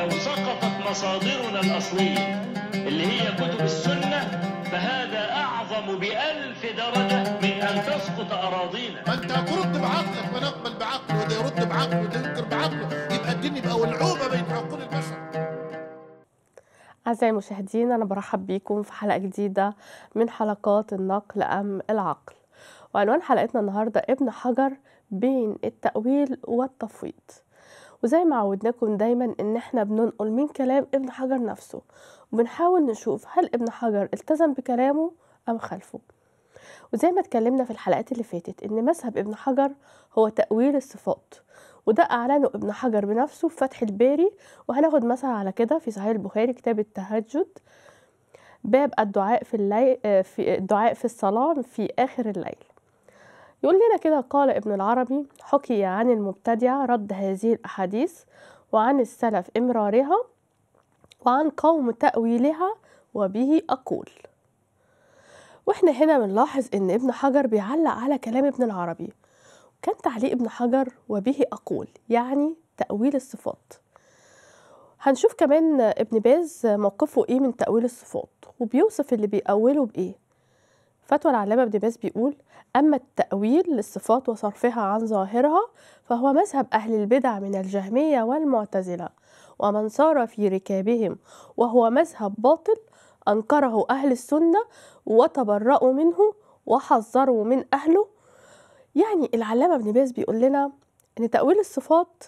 لو سقطت مصادرنا الأصلية اللي هي كتب السنة فهذا أعظم بألف درجة من أن تسقط أراضينا فأنت أنت ترد بعقلك ما نقبل بعقله وده يرد بعقله وده ينكر بعقله يبقى الدين يبقى ولعوبة بين عقول البشر أعزائي المشاهدين أنا برحب بيكم في حلقة جديدة من حلقات النقل أم العقل وعنوان حلقتنا النهاردة ابن حجر بين التأويل والتفويض وزي ما عودناكم دايما ان احنا بننقل من كلام ابن حجر نفسه وبنحاول نشوف هل ابن حجر التزم بكلامه ام خالفه وزي ما اتكلمنا في الحلقات اللي فاتت ان مذهب ابن حجر هو تأويل الصفات وده أعلنه ابن حجر بنفسه في فتح الباري وهناخد مثل على كده في صحيح البخاري كتاب التهجد باب الدعاء في الليل آه، في الدعاء في الصلاة في آخر الليل يقول لنا كده قال ابن العربي حكي عن المبتدع رد هذه الأحاديث وعن السلف إمرارها وعن قوم تأويلها وبه أقول واحنا هنا بنلاحظ ان ابن حجر بيعلق على كلام ابن العربي كان تعليق ابن حجر وبه أقول يعني تأويل الصفات هنشوف كمان ابن باز موقفه ايه من تأويل الصفات وبيوصف اللي بيأوله بإيه فتوى العلامة ابن باز بيقول أما التأويل للصفات وصرفها عن ظاهرها فهو مذهب أهل البدع من الجهمية والمعتزلة ومن سار في ركابهم وهو مذهب باطل أنكره أهل السنة وتبرأوا منه وحذروا من أهله يعني العلامة ابن باز بيقول لنا إن تأويل الصفات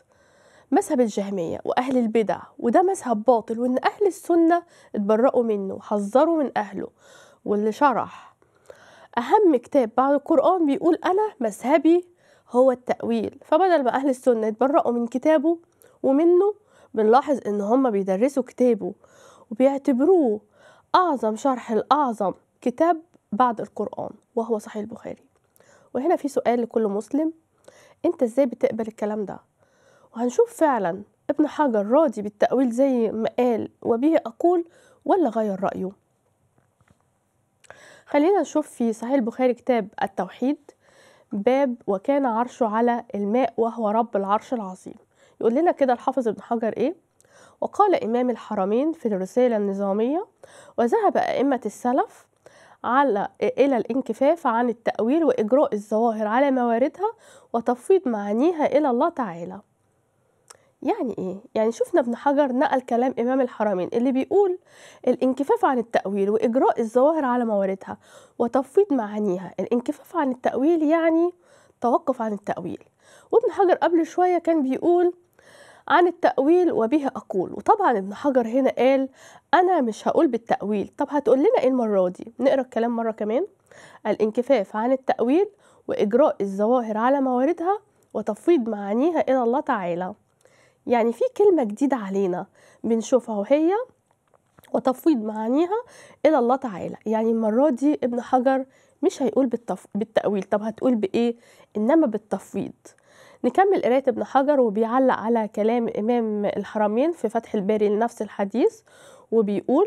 مذهب الجهمية وأهل البدع وده مذهب باطل وإن أهل السنة اتبرأوا منه وحذروا من أهله واللي شرح أهم كتاب بعد القرآن بيقول أنا مذهبي هو التأويل فبدل ما أهل السنة يتبرأوا من كتابه ومنه بنلاحظ إن هم بيدرسوا كتابه وبيعتبروه أعظم شرح الأعظم كتاب بعد القرآن وهو صحيح البخاري وهنا في سؤال لكل مسلم أنت إزاي بتقبل الكلام ده وهنشوف فعلا ابن حجر راضي بالتأويل زي ما قال وبه أقول ولا غير رأيه خلينا نشوف في صحيح البخاري كتاب التوحيد باب وكان عرشه على الماء وهو رب العرش العظيم يقول لنا كده الحافظ ابن حجر ايه وقال إمام الحرمين في الرسالة النظامية وذهب أئمة السلف على إلى الانكفاف عن التأويل وإجراء الظواهر على مواردها وتفويض معانيها إلى الله تعالى يعني إيه؟ يعني شفنا ابن حجر نقل كلام إمام الحرمين اللي بيقول الانكفاف عن التأويل وإجراء الظواهر على مواردها وتفويض معانيها، الانكفاف عن التأويل يعني توقف عن التأويل، وابن حجر قبل شوية كان بيقول عن التأويل وبه أقول، وطبعا ابن حجر هنا قال أنا مش هقول بالتأويل، طب هتقول لنا إيه المرة دي؟ نقرأ الكلام مرة كمان، الانكفاف عن التأويل وإجراء الظواهر على مواردها وتفويض معانيها إلى الله تعالى. يعني في كلمة جديدة علينا بنشوفها وهي وتفويض معانيها إلى الله تعالى يعني المرة دي ابن حجر مش هيقول بالتف... بالتأويل طب هتقول بإيه؟ إنما بالتفويض نكمل قراية ابن حجر وبيعلق على كلام إمام الحرمين في فتح الباري لنفس الحديث وبيقول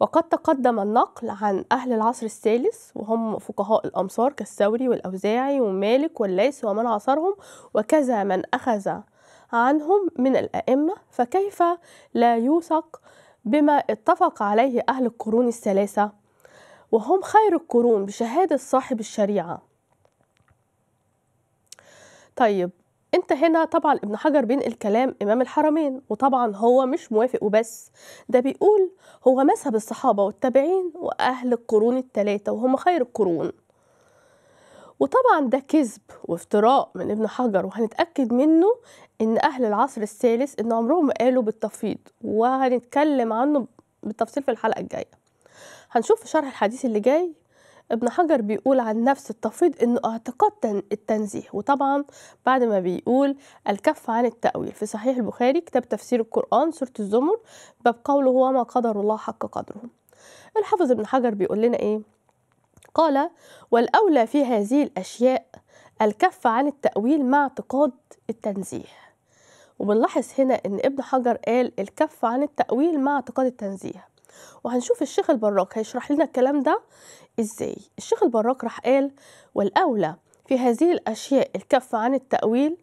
وقد تقدم النقل عن أهل العصر الثالث وهم فقهاء الأمصار كالثوري والأوزاعي ومالك والليث ومن عصرهم وكذا من أخذ عنهم من الأئمة فكيف لا يوثق بما اتفق عليه أهل القرون الثلاثة وهم خير القرون بشهادة صاحب الشريعة طيب انت هنا طبعا ابن حجر بينقل كلام امام الحرمين وطبعا هو مش موافق وبس ده بيقول هو مذهب الصحابه والتابعين واهل القرون الثلاثه وهم خير القرون وطبعا ده كذب وافتراء من ابن حجر وهنتأكد منه إن أهل العصر الثالث إن عمرهم ما قالوا بالتفيض وهنتكلم عنه بالتفصيل في الحلقة الجاية هنشوف في شرح الحديث اللي جاي ابن حجر بيقول عن نفس التفيض انه اعتقاد التنزيه وطبعا بعد ما بيقول الكف عن التأويل في صحيح البخاري كتاب تفسير القرآن سورة الزمر باب قوله وما قدر الله حق قدره الحافظ ابن حجر بيقول لنا ايه قال والأولى في هذه الأشياء الكف عن التأويل مع اعتقاد التنزيه وبنلاحظ هنا إن ابن حجر قال الكف عن التأويل مع اعتقاد التنزيه وهنشوف الشيخ البراك هيشرح لنا الكلام ده إزاي الشيخ البراك راح قال والأولى في هذه الأشياء الكف عن التأويل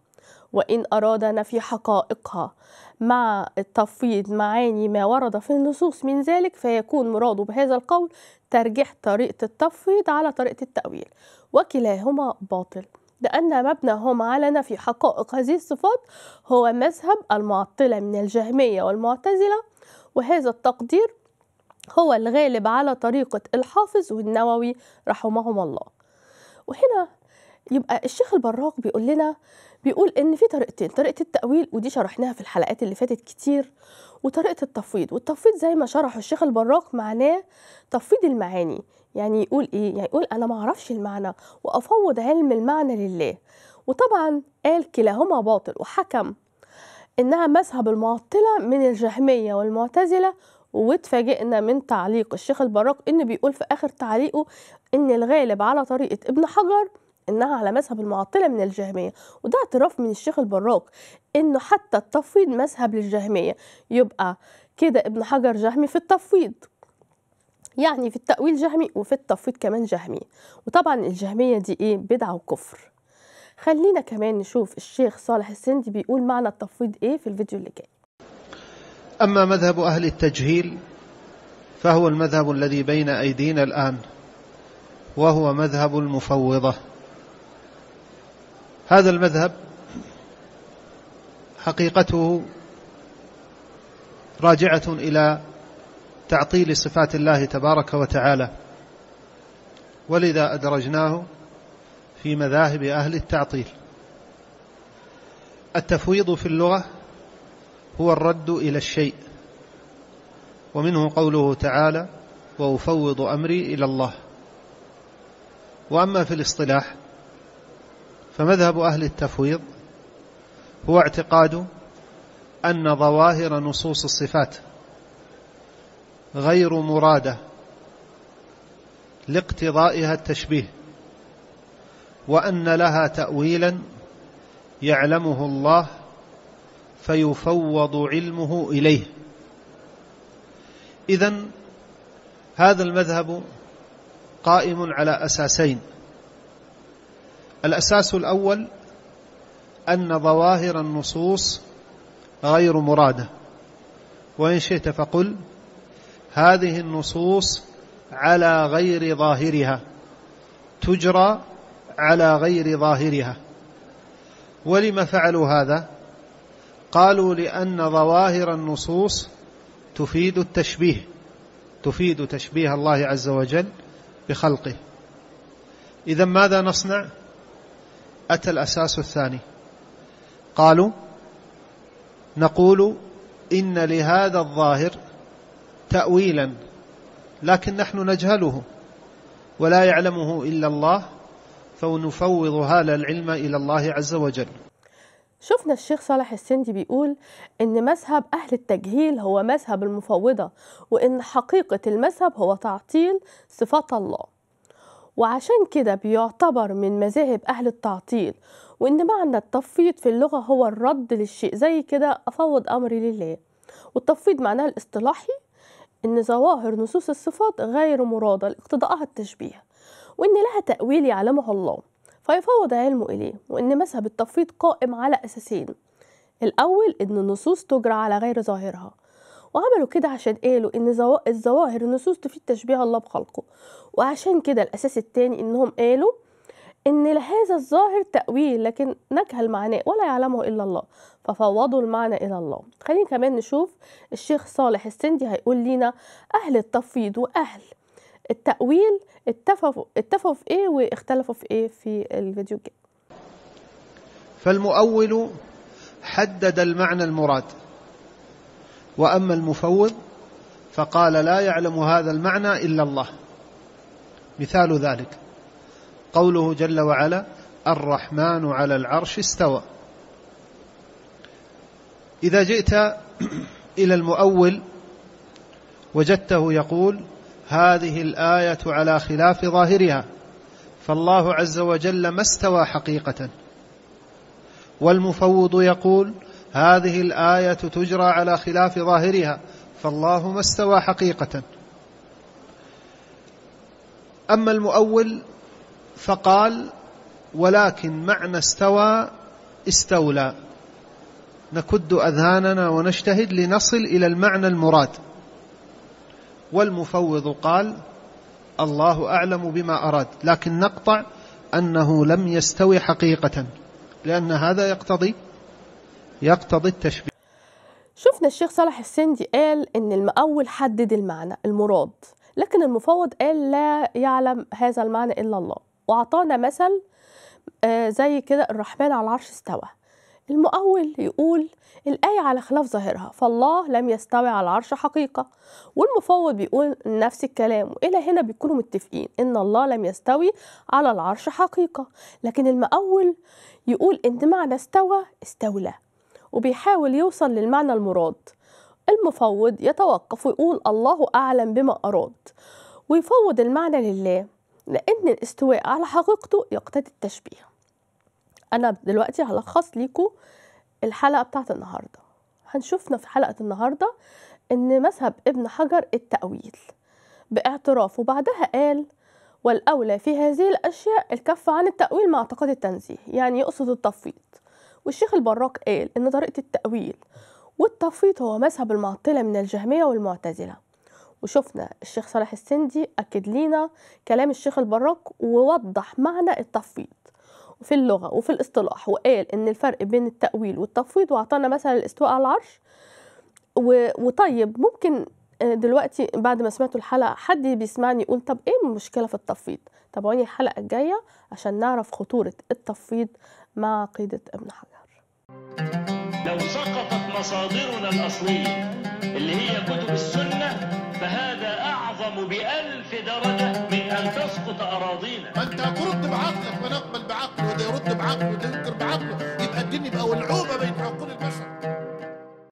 وإن أراد نفي حقائقها مع التفويض معاني ما ورد في النصوص من ذلك فيكون مراده بهذا القول ترجيح طريقة التفويض على طريقة التأويل وكلاهما باطل لأن مبناهما على نفي حقائق هذه الصفات هو مذهب المعطلة من الجهمية والمعتزلة وهذا التقدير هو الغالب على طريقة الحافظ والنووي رحمهم الله وهنا يبقى الشيخ البراق بيقول لنا بيقول ان في طريقتين طريقه التاويل ودي شرحناها في الحلقات اللي فاتت كتير وطريقه التفويض والتفويض زي ما شرحه الشيخ البراق معناه تفويض المعاني يعني يقول ايه يعني يقول انا ما اعرفش المعنى وافوض علم المعنى لله وطبعا قال كلاهما باطل وحكم انها مذهب المعطله من الجهميه والمعتزله واتفاجئنا من تعليق الشيخ البراق انه بيقول في اخر تعليقه ان الغالب على طريقه ابن حجر انها على مذهب المعطله من الجهميه وده اعتراف من الشيخ البراك انه حتى التفويض مذهب للجهميه يبقى كده ابن حجر جهمي في التفويض يعني في التأويل جهمي وفي التفويض كمان جهمي وطبعا الجهمية دي ايه بدعة وكفر خلينا كمان نشوف الشيخ صالح السندي بيقول معنى التفويض ايه في الفيديو اللي جاي أما مذهب أهل التجهيل فهو المذهب الذي بين أيدينا الآن وهو مذهب المفوضة هذا المذهب حقيقته راجعة إلى تعطيل صفات الله تبارك وتعالى ولذا أدرجناه في مذاهب أهل التعطيل التفويض في اللغة هو الرد إلى الشيء ومنه قوله تعالى وأفوض أمري إلى الله وأما في الاصطلاح فمذهب أهل التفويض هو اعتقاد أن ظواهر نصوص الصفات غير مرادة لاقتضائها التشبيه وأن لها تأويلا يعلمه الله فيفوض علمه إليه إذا هذا المذهب قائم على أساسين الأساس الأول أن ظواهر النصوص غير مرادة وإن شئت فقل هذه النصوص على غير ظاهرها تجرى على غير ظاهرها ولم فعلوا هذا قالوا لأن ظواهر النصوص تفيد التشبيه تفيد تشبيه الله عز وجل بخلقه إذا ماذا نصنع؟ أتى الأساس الثاني قالوا نقول إن لهذا الظاهر تأويلا لكن نحن نجهله ولا يعلمه إلا الله فنفوض هذا العلم إلى الله عز وجل شفنا الشيخ صالح السندي بيقول إن مذهب أهل التجهيل هو مذهب المفوضة وإن حقيقة المذهب هو تعطيل صفات الله وعشان كده بيعتبر من مذاهب أهل التعطيل وإن معنى التفويض في اللغة هو الرد للشيء زي كده أفوض أمري لله والتفويض معناه الاصطلاحي إن ظواهر نصوص الصفات غير مرادة لاقتضاءها التشبيه وإن لها تأويل يعلمه الله فيفوض علمه إليه وإن مذهب التفويض قائم على أساسين الأول إن النصوص تجرى على غير ظاهرها وعملوا كده عشان قالوا إيه؟ ان الظواهر النصوص تفيد تشبيه الله بخلقه وعشان كده الاساس التاني انهم قالوا ان لهذا الظاهر تاويل لكن نجهل المعنى ولا يعلمه الا الله ففوضوا المعنى الى الله خلينا كمان نشوف الشيخ صالح السندي هيقول لنا اهل التفويض واهل التاويل اتفقوا اتفقوا في ايه واختلفوا في ايه في الفيديو الجاي فالمؤول حدد المعنى المراد وأما المفوض فقال لا يعلم هذا المعنى إلا الله مثال ذلك قوله جل وعلا الرحمن على العرش استوى إذا جئت إلى المؤول وجدته يقول هذه الآية على خلاف ظاهرها فالله عز وجل ما استوى حقيقة والمفوض يقول هذه الآية تجرى على خلاف ظاهرها فالله ما استوى حقيقة أما المؤول فقال ولكن معنى استوى استولى نكد أذهاننا ونجتهد لنصل إلى المعنى المراد والمفوض قال الله أعلم بما أراد لكن نقطع أنه لم يستوي حقيقة لأن هذا يقتضي يقتضي التشبيه شفنا الشيخ صالح السندي قال ان المأول حدد المعنى المراد لكن المفوض قال لا يعلم هذا المعنى إلا الله وأعطانا مثل آه، زي كده الرحمن على العرش استوى المؤول يقول الآية على خلاف ظاهرها فالله لم يستوي على العرش حقيقة والمفوض بيقول نفس الكلام وإلى هنا بيكونوا متفقين إن الله لم يستوي على العرش حقيقة لكن المؤول يقول إن معنى استوى استولى وبيحاول يوصل للمعنى المراد المفوض يتوقف ويقول الله أعلم بما أراد ويفوض المعنى لله لأن الاستواء على حقيقته يقتضي التشبيه أنا دلوقتي هلخص لكم الحلقة بتاعت النهاردة هنشوفنا في حلقة النهاردة إن مذهب ابن حجر التأويل باعترافه بعدها قال والأولى في هذه الأشياء الكف عن التأويل مع اعتقاد التنزيه يعني يقصد التفويض والشيخ البراك قال إن طريقة التأويل والتفويض هو مذهب المعطلة من الجهمية والمعتزلة وشفنا الشيخ صالح السندي أكد لينا كلام الشيخ البراك ووضح معنى التفويض في اللغة وفي الاصطلاح وقال إن الفرق بين التأويل والتفويض وأعطانا مثلا الاستواء على العرش وطيب ممكن دلوقتي بعد ما سمعتوا الحلقه حد بيسمعني يقول طب ايه المشكله في التفويض تابعوني الحلقه الجايه عشان نعرف خطوره التفويض مع قيده ابن حجر لو سقطت مصادرنا الاصليه اللي هي كتب السنه فهذا اعظم بألف درجه من ان تسقط اراضينا ما انت ترد بعقلك ونقبل بعقله وده يرد بعقله وده ينكر بعقله يبقى الدين يبقى ولعوبه بين عقول